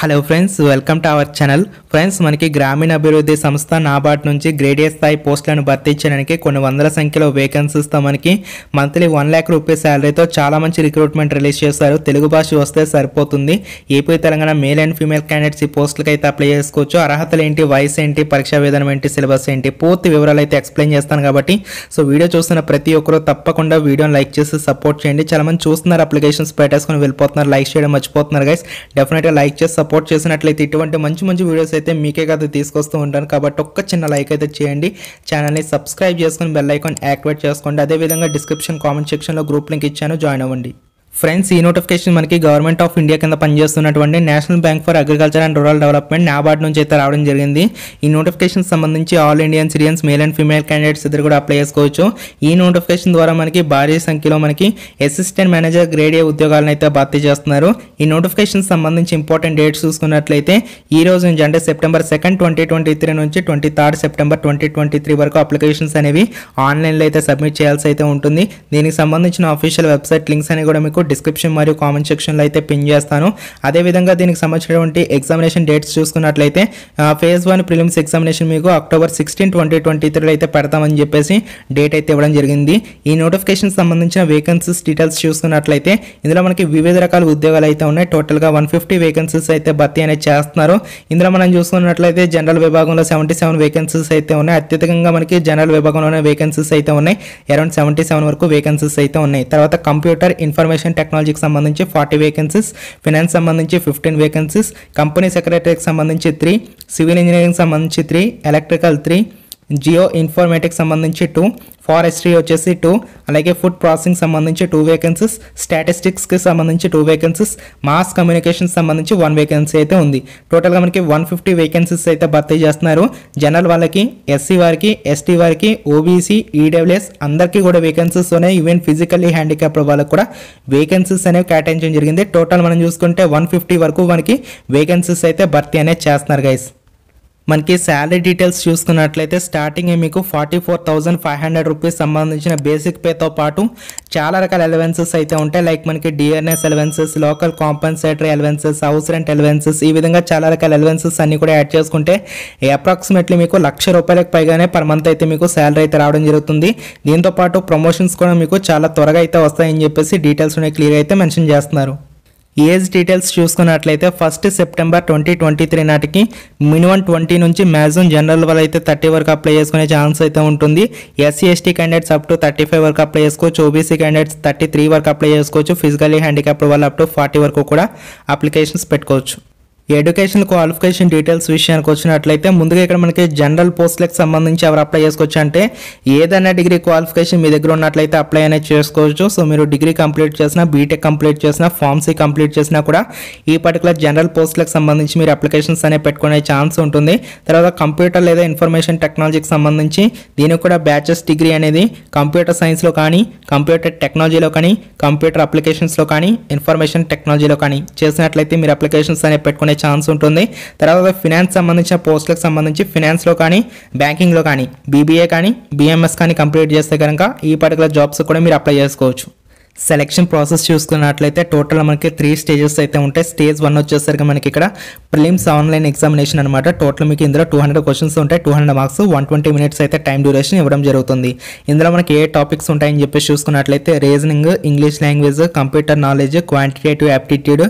hello friends welcome to our channel friends మనకి గ్రామీణ అభివృద్ధి సంస్థ నాబార్డ్ నుంచి గ్రేడియస్ స్థాయి పోస్టులను భర్తీ చేయడానికి కొన్ని వందల సంఖ్యలో వేకెన్సీస్తో మనకి మంత్లీ వన్ ల్యాక్ రూపీస్ శాలరీతో చాలా మంచి రిక్రూట్మెంట్ రిలీజ్ చేస్తారు తెలుగు భాష వస్తే సరిపోతుంది AP Telangana male and female candidates ఈ పోస్టులకు అయితే అప్లై చేసుకోవచ్చు అర్హతలు ఏంటి వయసు ఏంటి పరీక్షా విధానం ఏంటి సిలబస్ ఏంటి పూర్తి వివరాలు అయితే ఎక్స్ప్లెయిన్ చేస్తాను కాబట్టి సో వీడియో చూస్తున్న ప్రతి ఒక్కరూ తప్పకుండా వీడియోని లైక్ చేసి సపోర్ట్ చేయండి చాలా మంది చూస్తున్నారు అప్లికేషన్స్ పెట్టేసుకొని వెళ్ళిపోతున్నారు లైక్ చేయడం మర్చిపోతున్నారు గైస్ డెఫినెట్గా లైక్ చేసి సపోర్ట్ చేసినట్లయితే ఇటువంటి మంచి మంచి వీడియోస్ అయితే మీకే కదా తీసుకొస్తూ ఉంటాను కాబట్టి ఒక్క చిన్న లైక్ అయితే చేయండి ఛానల్ని సబ్స్క్రైబ్ చేసుకుని బెల్ ఐకాన్ యాక్టివేట్ చేసుకోండి అదేవిధంగా డిస్క్రిప్షన్ కామెంట్ సెక్షన్లో గ్రూప్ లింక్ ఇచ్చాను జాయిన్ అవ్వండి ఫ్రెండ్స్ ఈ నోటిఫికేషన్ మనకి గవర్నమెంట్ ఆఫ్ ఇండియా కింద పనిచేస్తున్నటువంటి national bank for agriculture and rural development NABARD నుంచి అయితే రావడం జరిగింది ఈ నోటిఫికేషన్ సంబంధించి all Indian citizens male and female candidates ఇద్దరు కూడా అప్లై చేసుకోవచ్చు ఈ నోటిఫికేషన్ ద్వారా మనకి భారీ సంఖ్యలో మనకి అసిస్టెంట్ మేనేజర్ గ్రేడ్ ఏ ఉద్యోగాలను అయితే భర్తీ చేస్తున్నారు ఈ నోటిఫికేషన్ సంబంధించి ఇంపార్టెంట్ డేట్స్ చూసుకున్నట్లయితే ఈ రోజు నుంచి అంటే September second twenty twenty three నుంచి twenty third September twenty twenty three వరకు అప్లికేషన్స్ అనేవి ఆన్లైన్లో అయితే సబ్మిట్ చేయాల్సి అయితే ఉంటుంది దీనికి సంబంధించిన అఫీషియల్ వెబ్సైట్ లింక్స్ అనేవి కూడా మీకు మీకు డిస్క్రిప్షన్ మరియు కామెంట్ సెక్షన్లో అయితే పిన్ చేస్తాను అదేవిధంగా దీనికి సంబంధించినటువంటి ఎగ్జామినేషన్ డేట్స్ చూసుకున్నట్లయితే ఫేజ్ వన్ ప్రిలిమ్స్ ఎగ్జామినేషన్ మీకు అక్టోబర్ సిక్స్టీన్ ట్వంటీ ట్వంటీ త్రీలో అయితే పెడతామని చెప్పేసి డేట్ అయితే ఇవ్వడం జరిగింది ఈ నోటిఫికేషన్ సంబంధించిన వేకెన్సీస్ డీటెయిల్స్ చూసుకున్నట్లయితే ఇందులో మనకి వివిధ రకాల ఉద్యోగాలు అయితే ఉన్నాయి టోటల్గా వన్ ఫిఫ్టీ వేకెన్సీస్ అయితే భర్తీ అనేది చేస్తున్నారు ఇందులో మనం చూసుకున్నట్లయితే జనరల్ విభాగంలో సెవెంటీ సెవెన్ వేకెన్సీస్ అయితే ఉన్నాయి అత్యధికంగా మనకి జనరల్ విభాగంలోనే వేకెన్సీస్ అయితే ఉన్నాయి అరౌండ్ సెవెంటీ సెవెన్ వరకు వేకెన్సీస్ అయితే ఉన్నాయి తర్వాత కంప్యూటర్ ఇన్ఫర్మేషన్ ఇన్ఫర్మేషన్ టెక్నాలజీకి సంబంధించి ఫార్టీ వేకెన్సీస్ ఫినాన్స్ సంబంధించి ఫిఫ్టీన్ వేకెన్సీస్ కంపెనీ సెక్రటరీకి సంబంధించి త్రీ సివిల్ ఇంజనీరింగ్ సంబంధించి three electrical three geo informatic సంబంధించి టూ ఫారెస్ట్రీ వచ్చేసి టూ అలాగే ఫుడ్ ప్రాసెసింగ్ సంబంధించి టూ వేకెన్సీస్ స్టాటిస్టిక్స్కి సంబంధించి టూ వేకెన్సీస్ మాస్ కమ్యూనికేషన్ సంబంధించి వన్ వేకెన్సీ అయితే ఉంది టోటల్గా మనకి వన్ ఫిఫ్టీ వేకెన్సీస్ అయితే భర్తీ చేస్తున్నారు జనరల్ వాళ్ళకి ఎస్సీ వారికి ఎస్టీ వారికి ఓబీసీ ఈడబ్ల్యూఎస్ e అందరికీ కూడా వేకెన్సీస్ ఉన్నాయి ఈవెన్ ఫిజికల్లీ హ్యాండిక్యాప్ వాళ్ళకి కూడా వేకెన్సీస్ అనేవి కేటాయించడం జరిగింది టోటల్ మనం చూసుకుంటే వన్ ఫిఫ్టీ వరకు మనకి వేకెన్సీస్ అయితే భర్తీ అనేది చేస్తున్నారు గైస్ మనకి శాలరీ డీటెయిల్స్ చూసుకున్నట్లయితే స్టార్టింగ్ మీకు forty four thousand five hundred rupees సంబంధించిన బేసిక్ పేతో పాటు చాలా రకాల అలవెన్సెస్ అయితే ఉంటాయి లైక్ మనకి DNS allowances local compensatory allowances house rent allowances ఈ విధంగా చాలా రకాల అలవెన్సెస్ అన్ని కూడా యాడ్ చేసుకుంటే అప్రాక్సిమేట్లీ మీకు లక్ష రూపాయలకు పైగానే పర్ మంత్ అయితే మీకు శాలరీ అయితే రావడం జరుగుతుంది దీంతో పాటు ప్రమోషన్స్ కూడా మీకు చాలా త్వరగా అయితే వస్తాయని చెప్పేసి డీటెయిల్స్ అనేవి క్లియర్ అయితే మెన్షన్ చేస్తున్నారు ఏజ్ డీటెయిల్స్ చూసుకున్నట్లయితే first September twenty twenty three నాటికి మినిమం ట్వంటీ నుంచి మ్యాక్సిమం జనరల్ వాళ్ళు అయితే థర్టీ వరకు అప్లై చేసుకునే ఛాన్స్ అయితే ఉంటుంది SC ST candidates up to thirty five వరకు అప్లై చేసుకోవచ్చు ఓబీసీ క్యాండిడేట్స్ థర్టీ త్రీ వరకు అప్లై చేసుకోవచ్చు ఫిజికల్లీ హ్యాండిక్యాప్డ్ వాళ్ళు అప్ టు ఫార్టీ వరకు కూడా అప్లికేషన్స్ పెట్టుకోవచ్చు ఎడ్యుకేషన్ క్వాలిఫికేషన్ డీటెయిల్స్ విషయానికి వచ్చినట్లయితే ముందుగా ఇక్కడ మనకి జనరల్ పోస్టులకు సంబంధించి ఎవరు అప్లై చేసుకోవచ్చు అంటే ఏదైనా డిగ్రీ క్వాలిఫికేషన్ మీ దగ్గర ఉన్నట్లయితే అప్లై అనేది చేసుకోవచ్చు సో మీరు డిగ్రీ కంప్లీట్ చేసినా బీటెక్ కంప్లీట్ చేసినా ఫార్మసీ కంప్లీట్ చేసినా కూడా ఈ పర్టికులర్ జనరల్ పోస్టులకు సంబంధించి మీరు అప్లికేషన్స్ అనేవి పెట్టుకునే ఛాన్స్ ఉంటుంది తర్వాత కంప్యూటర్ లేదా ఇన్ఫర్మేషన్ టెక్నాలజీకి సంబంధించి దీనికి కూడా బ్యాచెస్ డిగ్రీ అనేది కంప్యూటర్ సైన్స్లో కానీ కంప్యూటర్ టెక్నాలజీలో కానీ కంప్యూటర్ అప్లికేషన్స్లో కానీ ఇన్ఫర్మేషన్ టెక్నాలజీలో కానీ చేసినట్లయితే మీరు అప్లికేషన్స్ అనేవి పెట్టుకునే ఛాన్స్ ఉంటుంది తర్వాత ఫినాన్స్ సంబంధించిన పోస్టులకు సంబంధించి ఫినాన్స్లో కానీ బ్యాంకింగ్లో కానీ బీబీఏ కానీ బీఎంఎస్ కానీ కంప్లీట్ చేస్తే కనుక ఈ పర్టికులర్ జాబ్స్ కూడా మీరు అప్లై చేసుకోవచ్చు సెలెక్షన్ ప్రాసెస్ చూసుకున్నట్లయితే టోటల్ మనకి త్రీ స్టేజెస్ అయితే ఉంటాయి స్టేజ్ వన్ వచ్చేసరికి మనకి ఇక్కడ ప్రిలిమ్స్ ఆన్లైన్ ఎగ్జామినేషన్ అనమాట టోటల్ మీకు ఇందులో టూ హండ్రెడ్ క్వశ్చన్స్ ఉంటాయి two hundred marks one twenty minutes అయితే టైం డ్యూరేషన్ ఇవ్వడం జరుగుతుంది ఇందులో మనకి ఏ టాపిక్స్ ఉంటాయని చెప్పేసి చూసుకున్నట్లయితే reasoning English language computer knowledge quantitative aptitude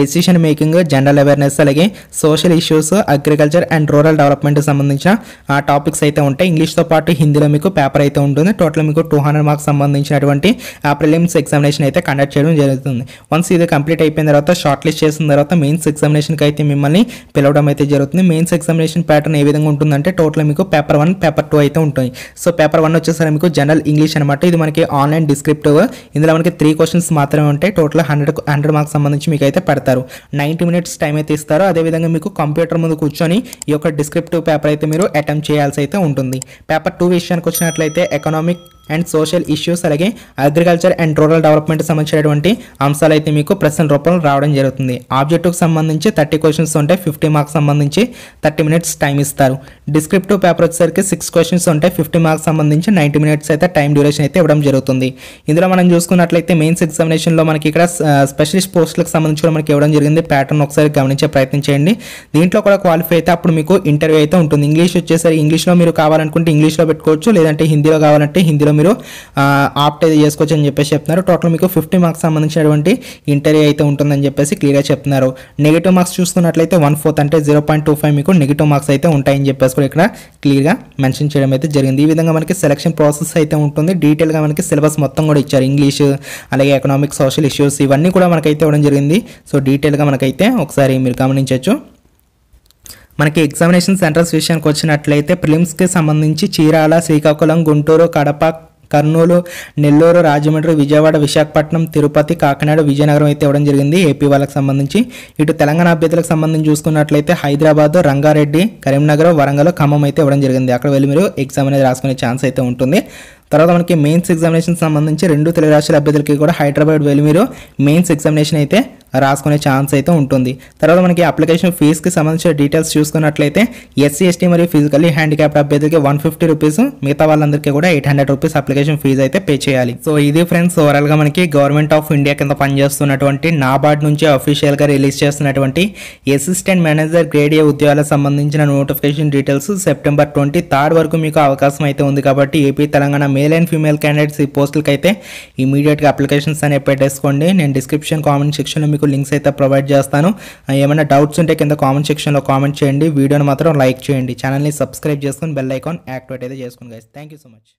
decision making general awareness అలాగే social issues agriculture and rural development సంబంధించిన ఆ టాపిక్స్ అయితే ఉంటాయి ఇంగ్లీష్తో పాటు హిందీలో మీకు పేపర్ అయితే ఉంటుంది టోటల్ మీకు టూ హండ్రెడ్ మార్క్స్ సంబంధించినటువంటి ఆ ప్రిలిమ్స్ ఎగ్జామ్ ఎగ్జామినేషన్ అయితే కండక్ట్ చేయడం జరుగుతుంది వన్స్ ఇది కంప్లీట్ అయిపోయిన తర్వాత షార్ట్ లిస్ట్ చేసిన తర్వాత మెయిన్స్ ఎగ్జామినేషన్కి అయితే మిమ్మల్ని పిలవడం అయితే జరుగుతుంది మెయిన్స్ ఎగ్జామినేషన్ ప్యాటర్న్ ఏ విధంగా ఉంటుందంటే టోటల్ మీకు పేపర్ వన్ పేపర్ టూ అయితే ఉంటుంది సో పేపర్ వన్ వచ్చేసరికి మీకు జనరల్ ఇంగ్లీష్ అనమాట ఇది మనకి ఆన్లైన్ డిస్క్రిప్టివ్ ఇందులో మనకి త్రీ క్వశ్చన్స్ మాత్రమే ఉంటాయి టోటల్ హండ్రెడ్ హండ్రెడ్ మార్క్స్ సంబంధించి మీకు అయితే పెడతారు నైంటీ మినిట్స్ టైం అయితే ఇస్తారు అదేవిధంగా మీకు కంప్యూటర్ ముందు కూర్చొని ఈ యొక్క డిస్క్రిప్టివ్ పేపర్ అయితే మీరు అటెంప్ట్ చేయాల్సి అయితే ఉంటుంది పేపర్ టూ విషయానికి వచ్చినట్లయితే ఎకనామిక్ అండ్ సోషల్ ఇష్యూస్ అలాగే అగ్రికల్చర్ అండ్ రూరల్ డెవలప్మెంట్ సంబంధించినటువంటి అంశాలు అయితే మీకు ప్రశ్న రూపంలో రావడం జరుగుతుంది ఆబ్జెక్టివ్కి సంబంధించి థర్టీ క్వశ్చన్స్ ఉంటాయి ఫిఫ్టీ మార్క్స్ సంబంధించి థర్టీ మినిట్స్ టైం ఇస్తారు డిస్క్రిప్టివ్ పేపర్ వచ్చేసరికి సిక్స్ క్వశ్చన్స్ ఉంటాయి ఫిఫ్టీ మార్క్స్ సంబంధించి నైంటీ మినిట్స్ అయితే టైం డ్యూరేషన్ అయితే ఇవ్వడం జరుగుతుంది ఇందులో మనం చూసుకున్నట్లయితే మెయిన్స్ ఎగ్జామినేషన్లో మనకి ఇక్కడ స్పెషలిస్ట్ పోస్టులకు సంబంధించి కూడా మనకి ఇవ్వడం జరిగింది ప్యాటర్న్ ఒకసారి గమనించే ప్రయత్నం చేయండి దీంట్లో కూడా క్వాలిఫై అయితే అప్పుడు మీకు ఇంటర్వ్యూ అయితే ఉంటుంది ఇంగ్లీష్ వచ్చేసరికి ఇంగ్లీష్లో మీరు కావాలనుకుంటే ఇంగ్లీష్లో పెట్టుకోవచ్చు లేదంటే హిందీలో కావాలంటే హిందీలో మీరు ఆప్ట్ అయితే చేసుకోవచ్చు అని చెప్పేసి చెప్తున్నారు టోటల్ మీకు ఫిఫ్టీ మార్క్స్ సంబంధించినటువంటి ఇంటర్వ్యూ అయితే ఉంటుందని చెప్పేసి క్లియర్గా చెప్తున్నారు నెగిటివ్ మార్క్స్ చూస్తున్నట్లయితే వన్ ఫోర్త్ అంటే జీరో పాయింట్ టూ ఫైవ్ మీకు నెగిటివ్ మార్క్స్ అయితే ఉంటాయని చెప్పేసి కూడా ఇక్కడ క్లియర్గా మెన్షన్ చేయడం అయితే జరిగింది ఈ విధంగా మనకి సెలక్షన్ ప్రాసెస్ అయితే ఉంటుంది డీటెయిల్గా మనకి సిలబస్ మొత్తం కూడా ఇచ్చారు ఇంగ్లీష్ అలాగే ఎకనామిక్ సోషల్ ఇష్యూస్ ఇవన్నీ కూడా మనకైతే ఇవ్వడం జరిగింది సో డీటెయిల్గా మనకైతే ఒకసారి మీరు గమనించవచ్చు మనకి ఎగ్జామినేషన్ సెంటర్స్ విషయానికి వచ్చినట్లయితే ప్రిలిమ్స్కి సంబంధించి చీరాల శ్రీకాకుళం గుంటూరు కడప కర్నూలు నెల్లూరు రాజమండ్రి విజయవాడ విశాఖపట్నం తిరుపతి కాకినాడ విజయనగరం అయితే ఇవ్వడం జరిగింది ఏపీ వాళ్ళకి సంబంధించి ఇటు తెలంగాణ అభ్యర్థులకు సంబంధించి చూసుకున్నట్లయితే హైదరాబాద్ రంగారెడ్డి కరీంనగర్ వరంగల్ ఖమ్మం అయితే ఇవ్వడం జరిగింది అక్కడ వెళ్ళి మీరు ఎగ్జామ్ అనేది రాసుకునే ఛాన్స్ అయితే ఉంటుంది తర్వాత మనకి మెయిన్స్ ఎగ్జామినేషన్ సంబంధించి రెండు తెలుగు రాష్ట్రాల అభ్యర్థులకి కూడా హైదరాబాద్ వెళ్ళి మీరు మెయిన్స్ ఎగ్జామినేషన్ అయితే రాసుకునే ఛాన్స్ అయితే ఉంటుంది తర్వాత మనకి అప్లికేషన్ ఫీజుకి సంబంధించిన డీటెయిల్స్ చూసుకున్నట్లయితే ఎస్సీ ఎస్టీ మరియు ఫిజికల్లీ హ్యాండిక్యాప్డ్ అభ్యర్థులకి వన్ ఫిఫ్టీ రూపీస్ మిగతా వాళ్ళందరికీ కూడా eight hundred rupees application fee అయితే పే చేయాలి సో ఇది ఫ్రెండ్స్ ఓవరాల్గా మనకి గవర్నమెంట్ ఆఫ్ ఇండియా కింద పనిచేస్తున్నటువంటి నాబార్డ్ నుంచి అఫీషియల్గా రిలీజ్ చేస్తున్నటువంటి అసిస్టెంట్ మేనేజర్ గ్రేడ్ ఏ ఉద్యోగాలకు సంబంధించిన notification details September twenty third వరకు మీకు అవకాశం అయితే ఉంది కాబట్టి ఏపీ తెలంగాణ మే మేల్ అండ్ ఫీమేల్ క్యాండిడేట్స్ ఈ పోస్టులకి అయితే ఇమీడియట్గా అప్లికేషన్స్ అనేవి పెట్టేసుకోండి నేను డిస్క్రిప్షన్ కామెంట్ సెక్షన్లో మీకు లింక్స్ అయితే ప్రొవైడ్ చేస్తాను ఏమైనా డౌట్స్ ఉంటే కింద కామెంట్ సెక్షన్లో కామెంట్ చేయండి వీడియోని మాత్రం లైక్ చేయండి ఛానల్ని సబ్స్క్రైబ్ చేసుకొని బెల్ ఐకాన్ యాక్టివేట్ అయితే చేసుకుని గైస్ థ్యాంక్ సో మచ్